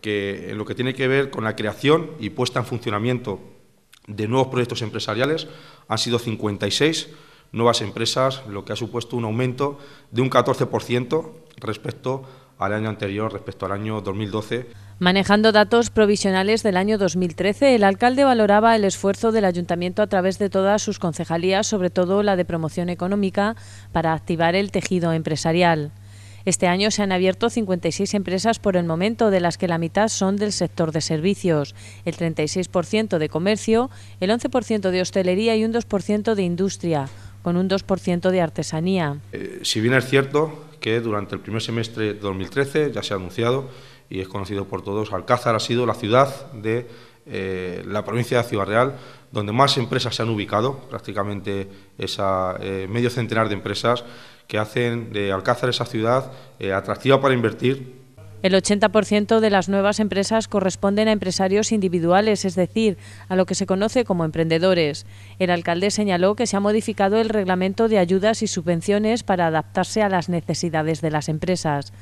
que en eh, lo que tiene que ver con la creación y puesta en funcionamiento de nuevos proyectos empresariales han sido 56 nuevas empresas, lo que ha supuesto un aumento de un 14% respecto al año anterior, respecto al año 2012. Manejando datos provisionales del año 2013, el alcalde valoraba el esfuerzo del ayuntamiento a través de todas sus concejalías, sobre todo la de promoción económica, para activar el tejido empresarial. Este año se han abierto 56 empresas por el momento, de las que la mitad son del sector de servicios, el 36% de comercio, el 11% de hostelería y un 2% de industria, con un 2% de artesanía. Eh, si bien es cierto que durante el primer semestre de 2013 ya se ha anunciado y es conocido por todos, Alcázar ha sido la ciudad de eh, la provincia de Ciudad Real donde más empresas se han ubicado, prácticamente esa, eh, medio centenar de empresas que hacen de Alcázar esa ciudad eh, atractiva para invertir. El 80% de las nuevas empresas corresponden a empresarios individuales, es decir, a lo que se conoce como emprendedores. El alcalde señaló que se ha modificado el reglamento de ayudas y subvenciones para adaptarse a las necesidades de las empresas.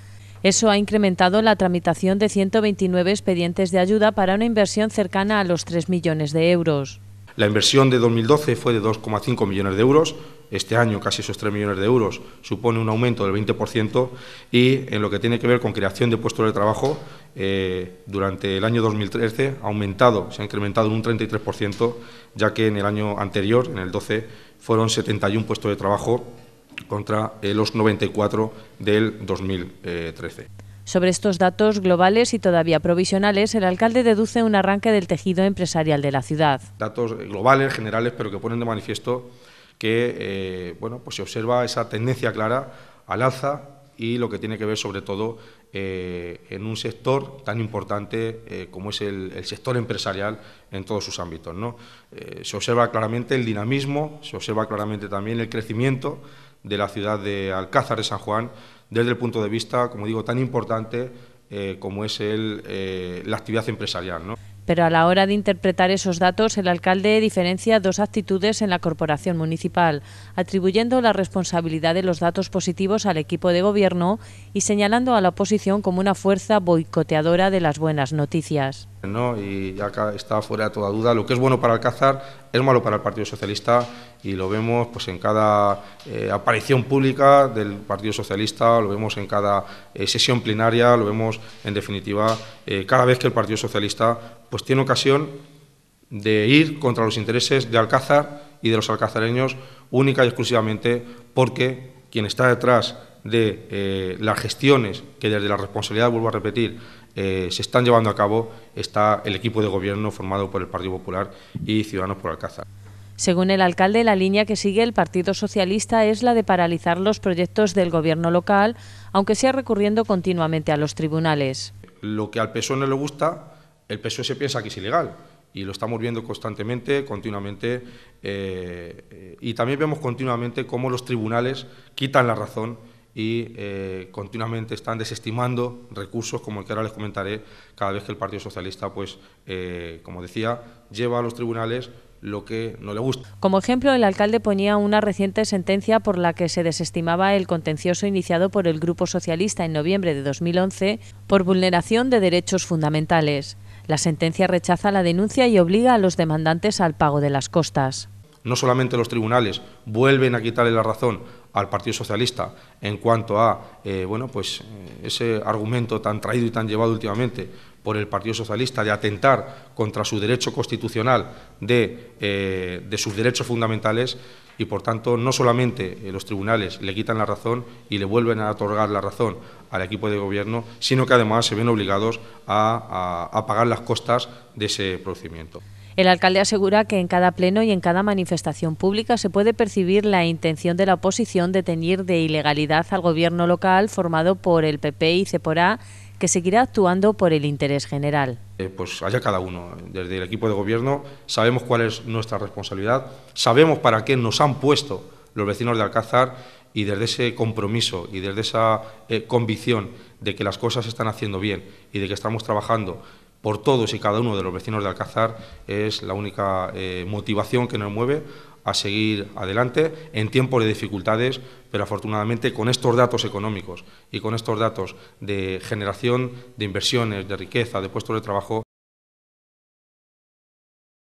Eso ha incrementado la tramitación de 129 expedientes de ayuda para una inversión cercana a los 3 millones de euros. La inversión de 2012 fue de 2,5 millones de euros, este año casi esos 3 millones de euros, supone un aumento del 20% y en lo que tiene que ver con creación de puestos de trabajo, eh, durante el año 2013 ha aumentado, se ha incrementado un 33%, ya que en el año anterior, en el 12, fueron 71 puestos de trabajo contra eh, los 94 del 2013. Sobre estos datos globales y todavía provisionales, el alcalde deduce un arranque del tejido empresarial de la ciudad. Datos globales, generales, pero que ponen de manifiesto que eh, bueno, pues se observa esa tendencia clara al alza y lo que tiene que ver sobre todo eh, en un sector tan importante eh, como es el, sector empresarial en todos sus ámbitos. ¿no? se observa claramente el dinamismo, se observa claramente también el crecimiento de la ciudad de Alcázar de San Juan desde el punto de vista, como digo, tan importante como es el, la actividad empresarial. ¿no? pero a la hora de interpretar esos datos, el alcalde diferencia dos actitudes en la corporación municipal, atribuyendo la responsabilidad de los datos positivos al equipo de gobierno y señalando a la oposición como una fuerza boicoteadora de las buenas noticias y ya está fuera de toda duda. Lo que es bueno para Alcázar es malo para el Partido Socialista y lo vemos pues, en cada eh, aparición pública del Partido Socialista, lo vemos en cada eh, sesión plenaria, lo vemos en definitiva eh, cada vez que el Partido Socialista pues, tiene ocasión de ir contra los intereses de Alcázar y de los alcazareños única y exclusivamente porque quien está detrás de las gestiones que desde la responsabilidad, vuelvo a repetir, eh, se están llevando a cabo está el equipo de gobierno formado por el Partido Popular y Ciudadanos por Alcázar. Según el alcalde, la línea que sigue el Partido Socialista es la de paralizar los proyectos del gobierno local, aunque sea recurriendo continuamente a los tribunales. Lo que al PSOE no le gusta, el PSOE se piensa que es ilegal y lo estamos viendo constantemente, continuamente, eh, y también vemos continuamente cómo los tribunales quitan la razón y eh, continuamente están desestimando recursos como el que ahora les comentaré cada vez que el Partido Socialista, pues, eh, como decía, lleva a los tribunales lo que no le gusta. Como ejemplo, el alcalde ponía una reciente sentencia por la que se desestimaba el contencioso iniciado por el Grupo Socialista en noviembre de 2011 por vulneración de derechos fundamentales. La sentencia rechaza la denuncia y obliga a los demandantes al pago de las costas no solamente los tribunales vuelven a quitarle la razón al Partido Socialista en cuanto a eh, bueno, pues, eh, ese argumento tan traído y tan llevado últimamente por el Partido Socialista de atentar contra su derecho constitucional de, eh, sus derechos fundamentales y, por tanto, no solamente los tribunales le quitan la razón y le vuelven a otorgar la razón al equipo de gobierno, sino que además se ven obligados a pagar las costas de ese procedimiento. El alcalde asegura que en cada pleno y en cada manifestación pública se puede percibir la intención de la oposición de teñir de ilegalidad al gobierno local formado por el PP y Ceporá, que seguirá actuando por el interés general. Eh, pues allá cada uno. Desde el equipo de gobierno sabemos cuál es nuestra responsabilidad, sabemos para qué nos han puesto los vecinos de Alcázar y desde ese compromiso y desde esa eh, convicción de que las cosas se están haciendo bien y de que estamos trabajando por todos y cada uno de los vecinos de Alcázar es la única eh, motivación que nos mueve a seguir adelante en tiempos de dificultades, pero afortunadamente con estos datos económicos y con estos datos de generación de inversiones, de riqueza, de puestos de trabajo,